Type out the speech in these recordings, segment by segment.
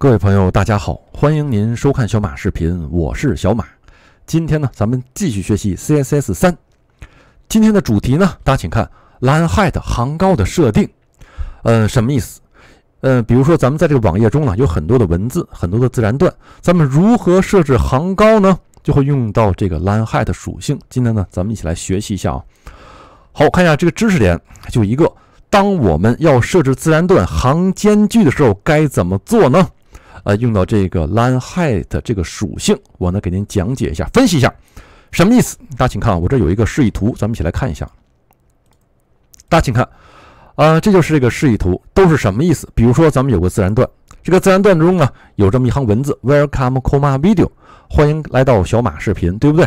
各位朋友，大家好，欢迎您收看小马视频，我是小马。今天呢，咱们继续学习 CSS 三。今天的主题呢，大家请看 l a n height 行高的设定。呃，什么意思？呃，比如说咱们在这个网页中呢，有很多的文字，很多的自然段，咱们如何设置行高呢？就会用到这个 l a n height 属性。今天呢，咱们一起来学习一下啊。好，看一下这个知识点，就一个，当我们要设置自然段行间距的时候，该怎么做呢？呃，用到这个 line height 这个属性，我呢给您讲解一下，分析一下，什么意思？大家请看，我这有一个示意图，咱们一起来看一下。大家请看，啊，这就是这个示意图，都是什么意思？比如说，咱们有个自然段，这个自然段中呢有这么一行文字，Welcome, c o Ma Video，欢迎来到小马视频，对不对？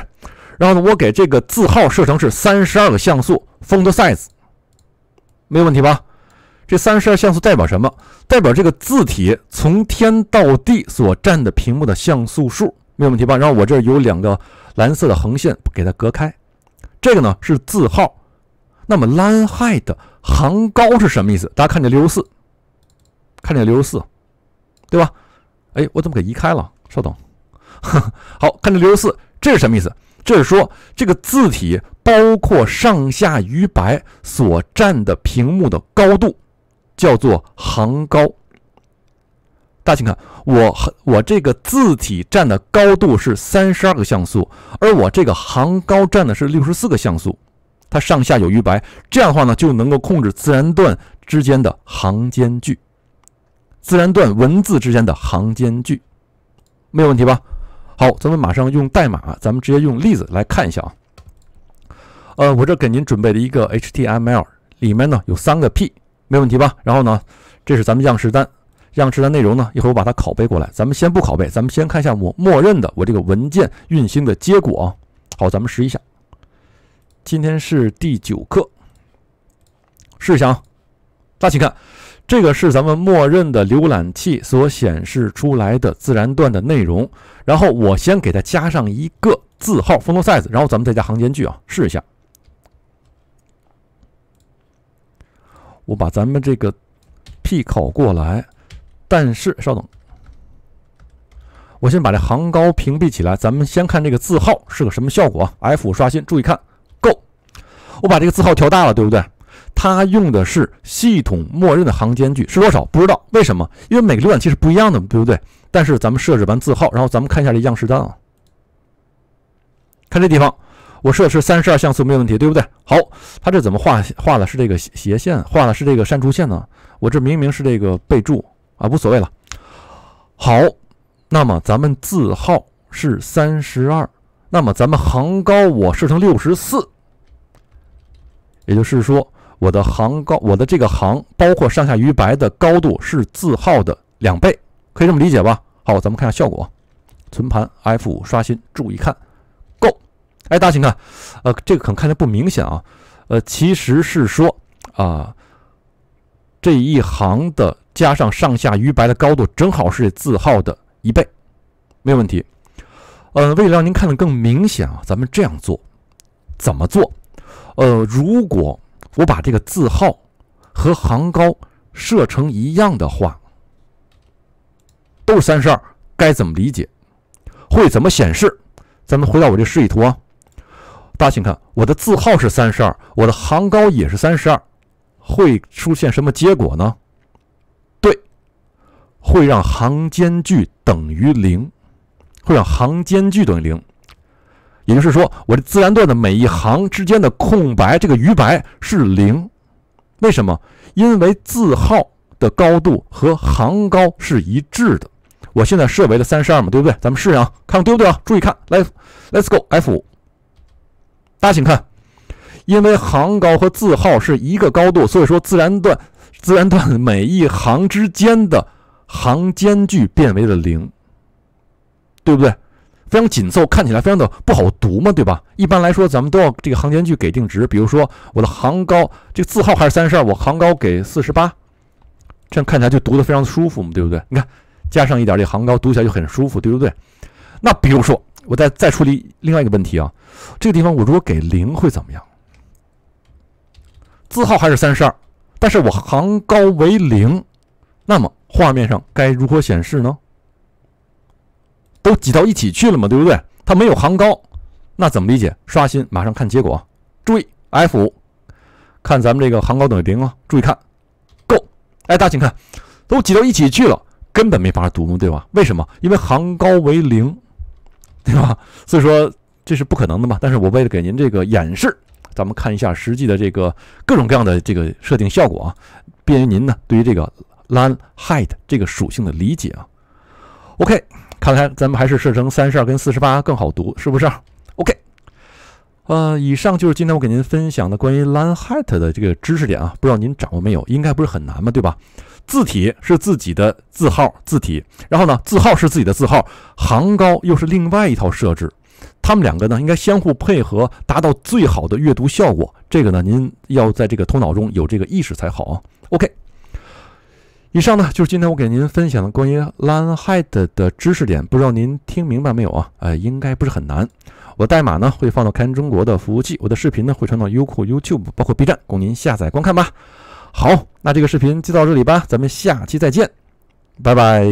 然后呢，我给这个字号设成是三十二个像素，font size，没有问题吧？这三十二像素代表什么？代表这个字体从天到地所占的屏幕的像素数，没有问题吧？然后我这儿有两个蓝色的横线，给它隔开。这个呢是字号。那么 line height 行高是什么意思？大家看见六十四，看见六十四，对吧？哎，我怎么给移开了？稍等，好看这六十四，这是什么意思？这是说这个字体包括上下余白所占的屏幕的高度。叫做行高。大家请看，我我这个字体占的高度是三十二个像素，而我这个行高占的是六十四个像素，它上下有余白。这样的话呢，就能够控制自然段之间的行间距，自然段文字之间的行间距，没有问题吧？好，咱们马上用代码，咱们直接用例子来看一下啊。呃，我这给您准备了一个 HTML，里面呢有三个 P。没问题吧？然后呢？这是咱们样式单，样式单内容呢？一会儿我把它拷贝过来。咱们先不拷贝，咱们先看一下我默认的我这个文件运行的结果啊。好，咱们试一下。今天是第九课，试一下啊。大家请看，这个是咱们默认的浏览器所显示出来的自然段的内容。然后我先给它加上一个字号，font size，然后咱们再加行间距啊。试一下。我把咱们这个 P 考过来，但是稍等，我先把这行高屏蔽起来。咱们先看这个字号是个什么效果。F 刷新，注意看，g o 我把这个字号调大了，对不对？它用的是系统默认的行间距是多少？不知道为什么？因为每个浏览器是不一样的，对不对？但是咱们设置完字号，然后咱们看一下这样式单啊，看这地方。我设是三十二像素没有问题，对不对？好，它这怎么画画的是这个斜线，画的是这个删除线呢？我这明明是这个备注啊，无所谓了。好，那么咱们字号是三十二，那么咱们行高我设成六十四，也就是说我的行高，我的这个行包括上下余白的高度是字号的两倍，可以这么理解吧？好，咱们看下效果，存盘，F 五刷新，注意看。哎，大家请看，呃，这个可能看的不明显啊，呃，其实是说啊，这一行的加上上下余白的高度正好是字号的一倍，没有问题。呃，为了让您看的更明显啊，咱们这样做，怎么做？呃，如果我把这个字号和行高设成一样的话，都是三十二，该怎么理解？会怎么显示？咱们回到我这示意图啊。大家请看，我的字号是三十二，我的行高也是三十二，会出现什么结果呢？对，会让行间距等于零，会让行间距等于零，也就是说，我这自然段的每一行之间的空白，这个余白是零。为什么？因为字号的高度和行高是一致的。我现在设为了三十二嘛，对不对？咱们试啊，看看对不对啊？注意看，Let's 来 go，F 五。大家请看，因为行高和字号是一个高度，所以说自然段、自然段每一行之间的行间距变为了零，对不对？非常紧凑，看起来非常的不好读嘛，对吧？一般来说，咱们都要这个行间距给定值，比如说我的行高这个字号还是三十二，我行高给四十八，这样看起来就读的非常舒服嘛，对不对？你看，加上一点这行高，读起来就很舒服，对不对？那比如说。我再再处理另外一个问题啊，这个地方我如果给零会怎么样？字号还是三十二，但是我行高为零，那么画面上该如何显示呢？都挤到一起去了嘛，对不对？它没有行高，那怎么理解？刷新，马上看结果。注意 F 五，看咱们这个行高等于零啊。注意看，Go，哎，大家请看，都挤到一起去了，根本没法读嘛，对吧？为什么？因为行高为零。对吧？所以说这是不可能的嘛。但是我为了给您这个演示，咱们看一下实际的这个各种各样的这个设定效果啊，便于您呢对于这个 l a n e height 这个属性的理解啊。OK，看来咱们还是设成三十二跟四十八更好读，是不是？OK，呃，以上就是今天我给您分享的关于 l a n e height 的这个知识点啊，不知道您掌握没有？应该不是很难嘛，对吧？字体是自己的字号字体，然后呢，字号是自己的字号，行高又是另外一套设置，他们两个呢应该相互配合，达到最好的阅读效果。这个呢，您要在这个头脑中有这个意识才好。OK，以上呢就是今天我给您分享的关于 l a n h e i d e 的知识点，不知道您听明白没有啊？哎，应该不是很难。我的代码呢会放到源中国的服务器，我的视频呢会传到优酷、YouTube，包括 B 站，供您下载观看吧。好，那这个视频就到这里吧，咱们下期再见，拜拜。